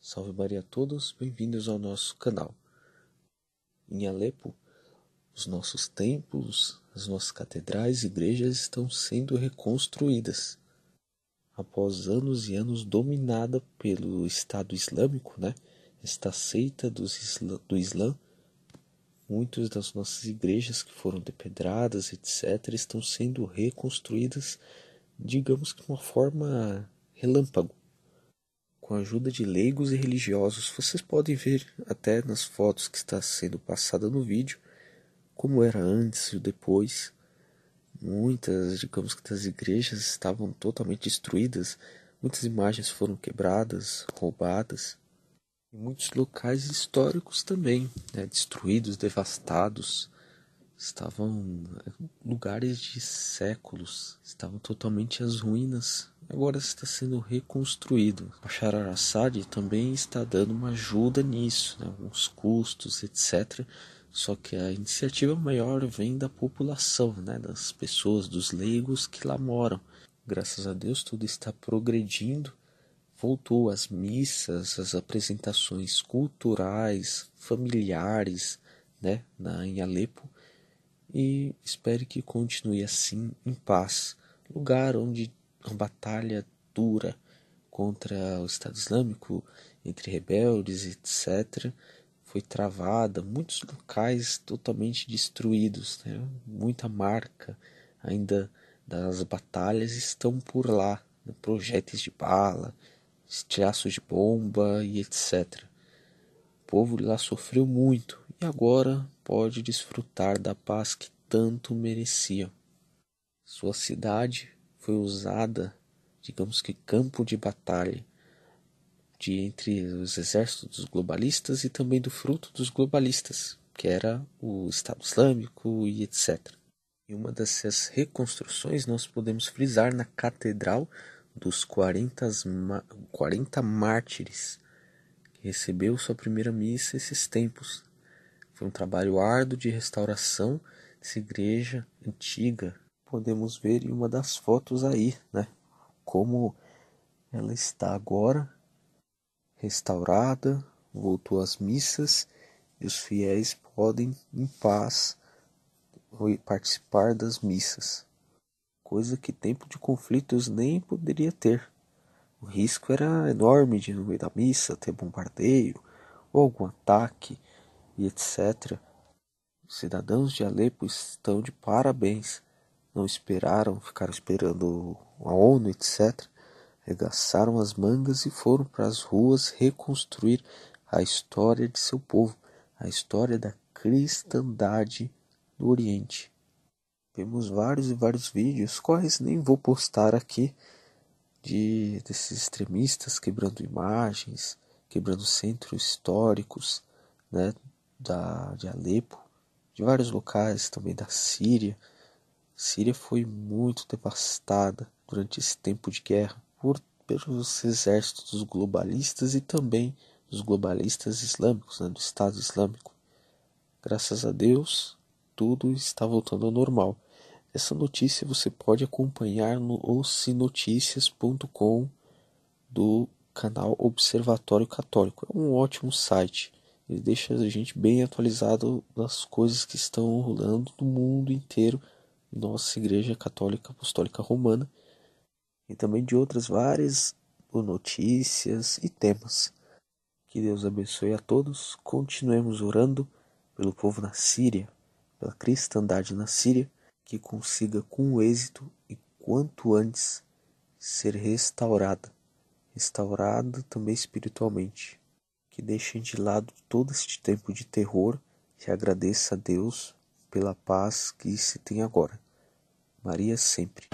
Salve Maria a todos, bem-vindos ao nosso canal. Em Alepo, os nossos templos, as nossas catedrais e igrejas estão sendo reconstruídas. Após anos e anos dominada pelo Estado Islâmico, né? esta seita do Islã, muitas das nossas igrejas que foram depedradas, etc., estão sendo reconstruídas, digamos que de uma forma relâmpago com a ajuda de leigos e religiosos, vocês podem ver até nas fotos que está sendo passada no vídeo como era antes e depois. Muitas, digamos que das igrejas estavam totalmente destruídas, muitas imagens foram quebradas, roubadas. E muitos locais históricos também, né, destruídos, devastados, estavam eh, lugares de séculos, estavam totalmente as ruínas agora está sendo reconstruído. Bashar al-Assad também está dando uma ajuda nisso, né? alguns custos, etc. Só que a iniciativa maior vem da população, né? das pessoas, dos leigos que lá moram. Graças a Deus tudo está progredindo. Voltou as missas, as apresentações culturais, familiares, né, na, em Alepo, e espero que continue assim em paz, lugar onde uma batalha dura contra o Estado Islâmico, entre rebeldes, etc., foi travada, muitos locais totalmente destruídos, né? muita marca ainda das batalhas estão por lá, né? projéteis de bala, estilhaços de bomba e etc. O povo lá sofreu muito e agora pode desfrutar da paz que tanto merecia. Sua cidade foi usada, digamos que campo de batalha de entre os exércitos dos globalistas e também do fruto dos globalistas, que era o Estado Islâmico e etc. E uma dessas reconstruções nós podemos frisar na Catedral dos 40, 40 Mártires, que recebeu sua primeira missa esses tempos. Foi um trabalho árduo de restauração dessa igreja antiga podemos ver em uma das fotos aí, né? Como ela está agora restaurada, voltou às missas e os fiéis podem em paz participar das missas. Coisa que tempo de conflitos nem poderia ter. O risco era enorme de no meio da missa ter bombardeio ou algum ataque e etc. Os cidadãos de Alepo estão de parabéns não esperaram, ficaram esperando a ONU, etc. arregaçaram as mangas e foram para as ruas reconstruir a história de seu povo, a história da cristandade do Oriente. Temos vários e vários vídeos, quais nem vou postar aqui, de desses extremistas quebrando imagens, quebrando centros históricos, né, da de Alepo, de vários locais também da Síria Síria foi muito devastada durante esse tempo de guerra por, pelos exércitos globalistas e também dos globalistas islâmicos, né, do Estado Islâmico. Graças a Deus, tudo está voltando ao normal. Essa notícia você pode acompanhar no oucinoticias.com do canal Observatório Católico. É um ótimo site. Ele deixa a gente bem atualizado das coisas que estão rolando no mundo inteiro nossa Igreja Católica Apostólica Romana e também de outras várias notícias e temas. Que Deus abençoe a todos. Continuemos orando pelo povo na Síria, pela cristandade na Síria, que consiga com êxito e quanto antes ser restaurada, restaurada também espiritualmente. Que deixem de lado todo este tempo de terror, que agradeça a Deus pela paz que se tem agora. Maria sempre.